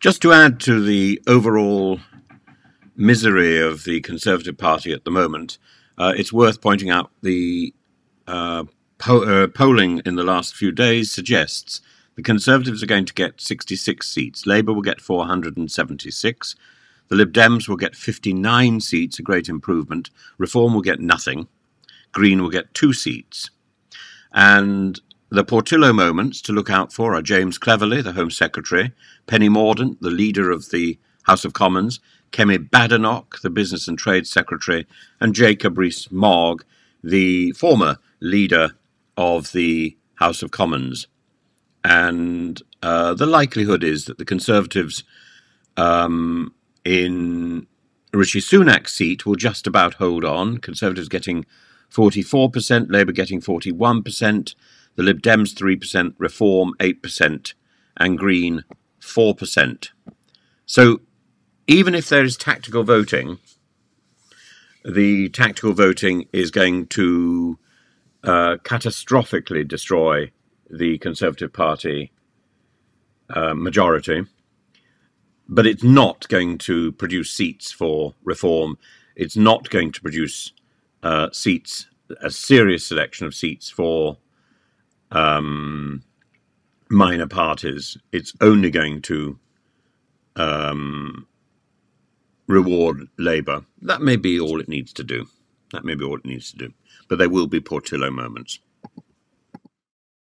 Just to add to the overall misery of the Conservative Party at the moment, uh, it's worth pointing out the uh, po- uh, polling in the last few days suggests the Conservatives are going to get 66 seats, Labour will get 476, the Lib Dems will get 59 seats, a great improvement, Reform will get nothing, Green will get two seats. And the Portillo moments to look out for are James Cleverly, the Home Secretary, Penny Mordaunt, the leader of the House of Commons, Kemi Badenoch, the Business and Trade Secretary, and Jacob Rees-Mogg, the former leader of the House of Commons. And uh, the likelihood is that the Conservatives um, in Rishi Sunak's seat will just about hold on. Conservatives getting 44%, Labour getting 41%, the Lib Dems 3%, Reform 8%, and Green 4%. So even if there is tactical voting, the tactical voting is going to uh, catastrophically destroy the Conservative Party uh, majority, but it's not going to produce seats for reform. It's not going to produce uh, seats, a serious selection of seats for um, minor parties, it's only going to um, reward Labour. That may be all it needs to do. That may be all it needs to do. But there will be Portillo moments.